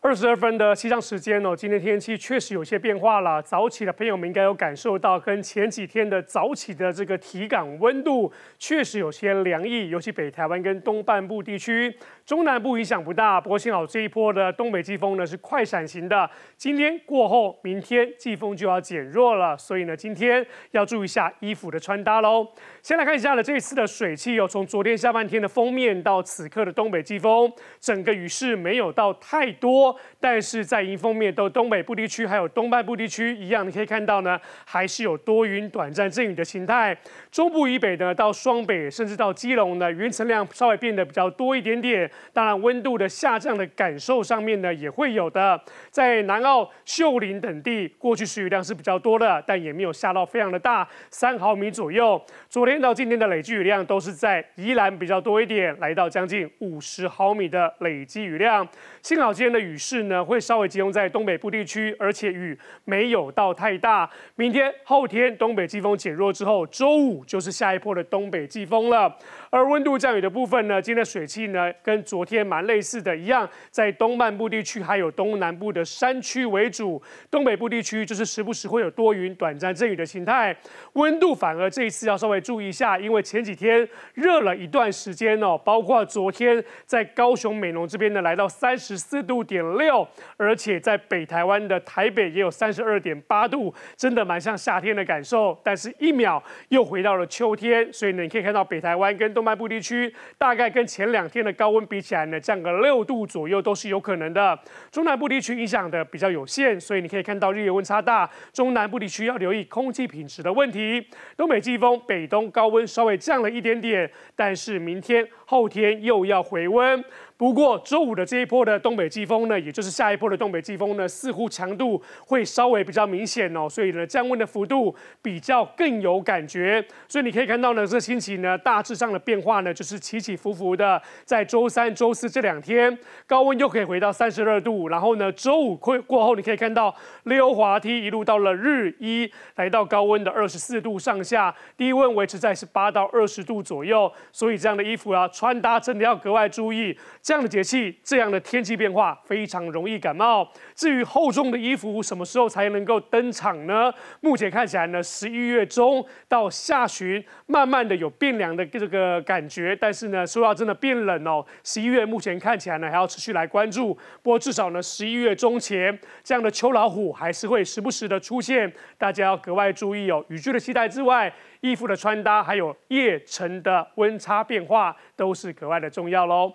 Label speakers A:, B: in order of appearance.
A: 二十二分的气象时间哦，今天天气确实有些变化了。早起的朋友们应该有感受到，跟前几天的早起的这个体感温度确实有些凉意，尤其北台湾跟东半部地区，中南部影响不大。不过幸好这一波的东北季风呢是快闪型的，今天过后，明天季风就要减弱了，所以呢，今天要注意一下衣服的穿搭喽。先来看一下呢这次的水汽哦，从昨天下半天的封面到此刻的东北季风，整个雨势没有到太多。但是在迎风面都东北部地区，还有东半部地区一样，你可以看到呢，还是有多云短暂阵雨的形态。中部以北呢，到双北甚至到基隆呢，云层量稍微变得比较多一点点。当然，温度的下降的感受上面呢，也会有的。在南澳、秀林等地，过去雨量是比较多的，但也没有下到非常的大，三毫米左右。昨天到今天的累计雨量都是在宜兰比较多一点，来到将近五十毫米的累积雨量。幸好今天的雨。是呢，会稍微集中在东北部地区，而且雨没有到太大。明天、后天东北季风减弱之后，周五就是下一波的东北季风了。而温度降雨的部分呢，今天水汽呢跟昨天蛮类似的一样，在东半部地区还有东南部的山区为主，东北部地区就是时不时会有多云、短暂阵雨的形态。温度反而这一次要稍微注意一下，因为前几天热了一段时间哦，包括昨天在高雄美浓这边呢，来到三十四度点。六，而且在北台湾的台北也有三十二点八度，真的蛮像夏天的感受。但是，一秒又回到了秋天，所以呢，你可以看到北台湾跟东半部地区，大概跟前两天的高温比起来呢，降个六度左右都是有可能的。中南部地区影响的比较有限，所以你可以看到日夜温差大。中南部地区要留意空气品质的问题。东北季风、北东高温稍微降了一点点，但是明天、后天又要回温。不过，周五的这一波的东北季风呢？也就是下一波的东北季风呢，似乎强度会稍微比较明显哦，所以呢降温的幅度比较更有感觉。所以你可以看到呢，这星期呢大致上的变化呢，就是起起伏伏的。在周三、周四这两天，高温又可以回到三十二度，然后呢周五过过后，你可以看到溜滑梯一路到了日一，来到高温的二十四度上下，低温维持在十八到二十度左右。所以这样的衣服啊穿搭真的要格外注意。这样的节气，这样的天气变化非。非常容易感冒。至于厚重的衣服，什么时候才能够登场呢？目前看起来呢，十一月中到下旬，慢慢的有变凉的这个感觉。但是呢，说要真的变冷哦，十一月目前看起来呢，还要持续来关注。不过至少呢，十一月中前，这样的秋老虎还是会时不时的出现，大家要格外注意哦。雨具的期待之外，衣服的穿搭，还有夜晨的温差变化，都是格外的重要喽。